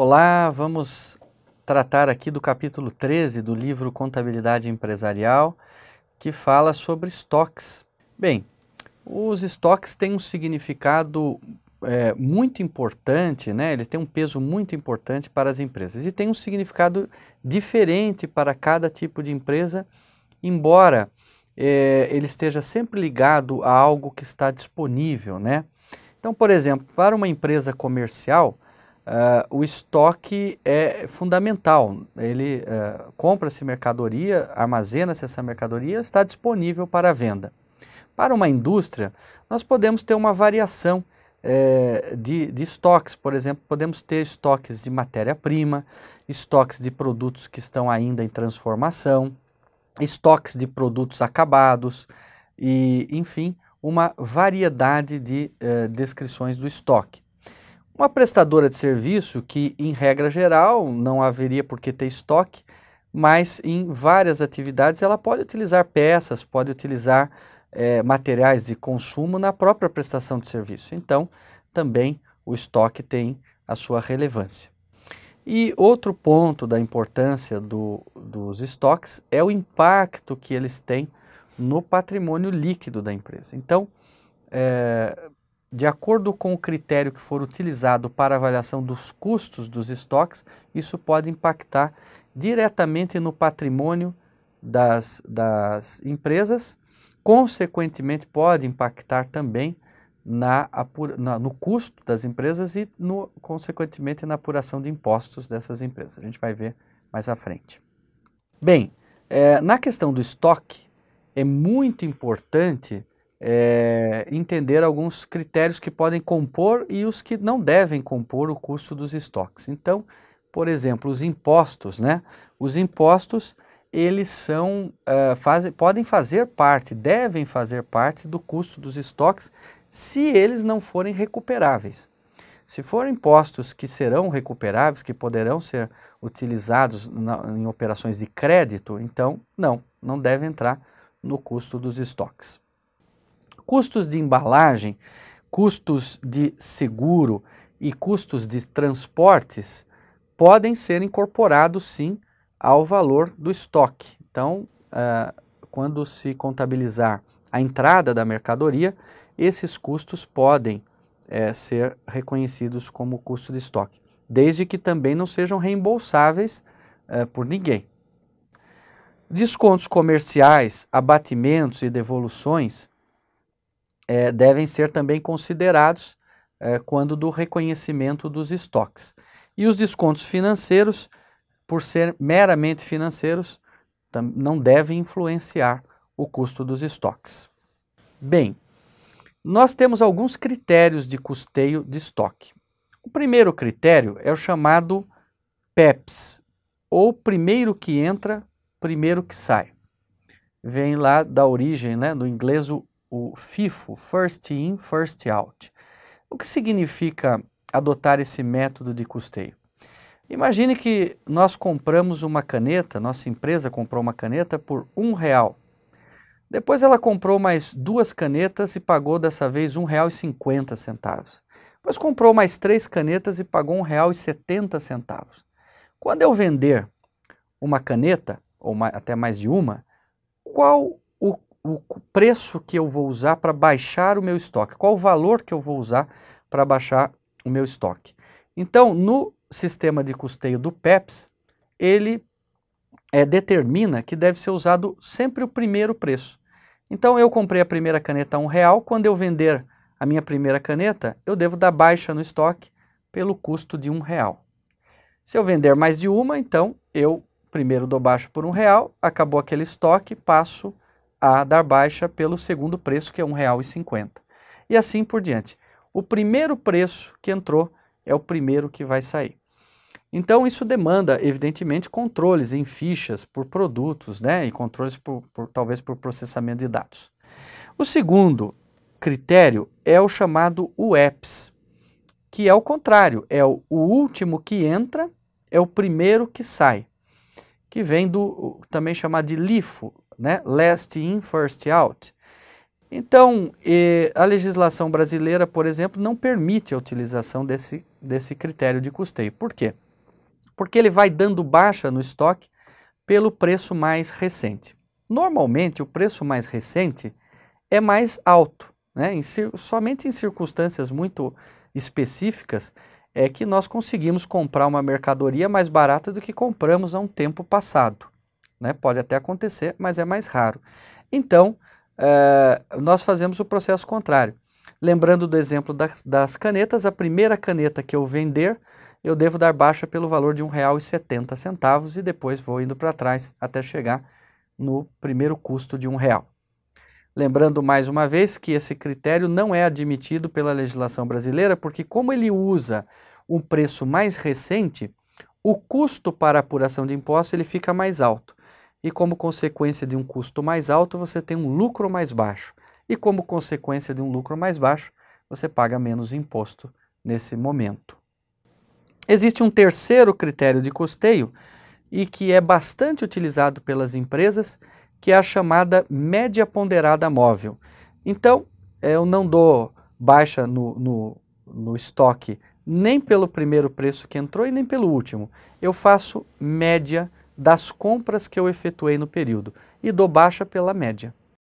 Olá, vamos tratar aqui do capítulo 13 do livro Contabilidade Empresarial, que fala sobre estoques. Bem, os estoques têm um significado é, muito importante, né? ele tem um peso muito importante para as empresas e tem um significado diferente para cada tipo de empresa, embora é, ele esteja sempre ligado a algo que está disponível. Né? Então, por exemplo, para uma empresa comercial, Uh, o estoque é fundamental. Ele uh, compra-se mercadoria, armazena-se essa mercadoria, está disponível para venda. Para uma indústria, nós podemos ter uma variação eh, de, de estoques. Por exemplo, podemos ter estoques de matéria-prima, estoques de produtos que estão ainda em transformação, estoques de produtos acabados e, enfim, uma variedade de eh, descrições do estoque. Uma prestadora de serviço que, em regra geral, não haveria por que ter estoque, mas em várias atividades ela pode utilizar peças, pode utilizar é, materiais de consumo na própria prestação de serviço. Então, também o estoque tem a sua relevância. E outro ponto da importância do, dos estoques é o impacto que eles têm no patrimônio líquido da empresa. Então, é, de acordo com o critério que for utilizado para avaliação dos custos dos estoques, isso pode impactar diretamente no patrimônio das, das empresas, consequentemente, pode impactar também na, na, no custo das empresas e, no, consequentemente, na apuração de impostos dessas empresas. A gente vai ver mais à frente. Bem, é, na questão do estoque, é muito importante é, entender alguns critérios que podem compor e os que não devem compor o custo dos estoques. Então, por exemplo, os impostos, né? Os impostos eles são uh, podem fazer parte, devem fazer parte do custo dos estoques se eles não forem recuperáveis. Se forem impostos que serão recuperáveis, que poderão ser utilizados na, em operações de crédito, então não, não deve entrar no custo dos estoques custos de embalagem, custos de seguro e custos de transportes podem ser incorporados sim ao valor do estoque. Então, uh, quando se contabilizar a entrada da mercadoria, esses custos podem é, ser reconhecidos como custo de estoque, desde que também não sejam reembolsáveis é, por ninguém. Descontos comerciais, abatimentos e devoluções é, devem ser também considerados é, quando do reconhecimento dos estoques. E os descontos financeiros, por ser meramente financeiros, não devem influenciar o custo dos estoques. Bem, nós temos alguns critérios de custeio de estoque. O primeiro critério é o chamado PEPS, ou primeiro que entra, primeiro que sai. Vem lá da origem, né, do inglês o o FIFO, First In, First Out. O que significa adotar esse método de custeio? Imagine que nós compramos uma caneta, nossa empresa comprou uma caneta por um real. Depois ela comprou mais duas canetas e pagou dessa vez cinquenta centavos Depois comprou mais três canetas e pagou setenta centavos Quando eu vender uma caneta, ou até mais de uma, qual o preço que eu vou usar para baixar o meu estoque, qual o valor que eu vou usar para baixar o meu estoque. Então, no sistema de custeio do PEPS, ele é, determina que deve ser usado sempre o primeiro preço. Então, eu comprei a primeira caneta a um real, quando eu vender a minha primeira caneta, eu devo dar baixa no estoque pelo custo de um real. Se eu vender mais de uma, então eu primeiro dou baixa por um real, acabou aquele estoque, passo a dar baixa pelo segundo preço, que é R$ 1,50. E assim por diante. O primeiro preço que entrou é o primeiro que vai sair. Então, isso demanda, evidentemente, controles em fichas por produtos, né? E controles, por, por, talvez, por processamento de dados. O segundo critério é o chamado UEPS, que é o contrário, é o, o último que entra, é o primeiro que sai, que vem do também chamado de LIFO, né? Last in, first out. Então, eh, a legislação brasileira, por exemplo, não permite a utilização desse, desse critério de custeio. Por quê? Porque ele vai dando baixa no estoque pelo preço mais recente. Normalmente, o preço mais recente é mais alto. Né? Em, somente em circunstâncias muito específicas é que nós conseguimos comprar uma mercadoria mais barata do que compramos há um tempo passado. Né? Pode até acontecer, mas é mais raro. Então, eh, nós fazemos o processo contrário. Lembrando do exemplo das, das, canetas, a primeira caneta que eu vender, eu devo dar baixa pelo valor de R$ 1,70 e depois vou indo para trás até chegar no primeiro custo de R$ 1,00. Lembrando mais uma vez que esse critério não é admitido pela legislação brasileira, porque, como ele usa um preço mais recente, o custo para apuração de imposto ele fica mais alto. E como consequência de um custo mais alto, você tem um lucro mais baixo. E como consequência de um lucro mais baixo, você paga menos imposto nesse momento. Existe um terceiro critério de custeio e que é bastante utilizado pelas empresas, que é a chamada média ponderada móvel. Então, eu não dou baixa no, no, no estoque nem pelo primeiro preço que entrou e nem pelo último. Eu faço média das compras que eu efetuei no período e dou baixa pela média.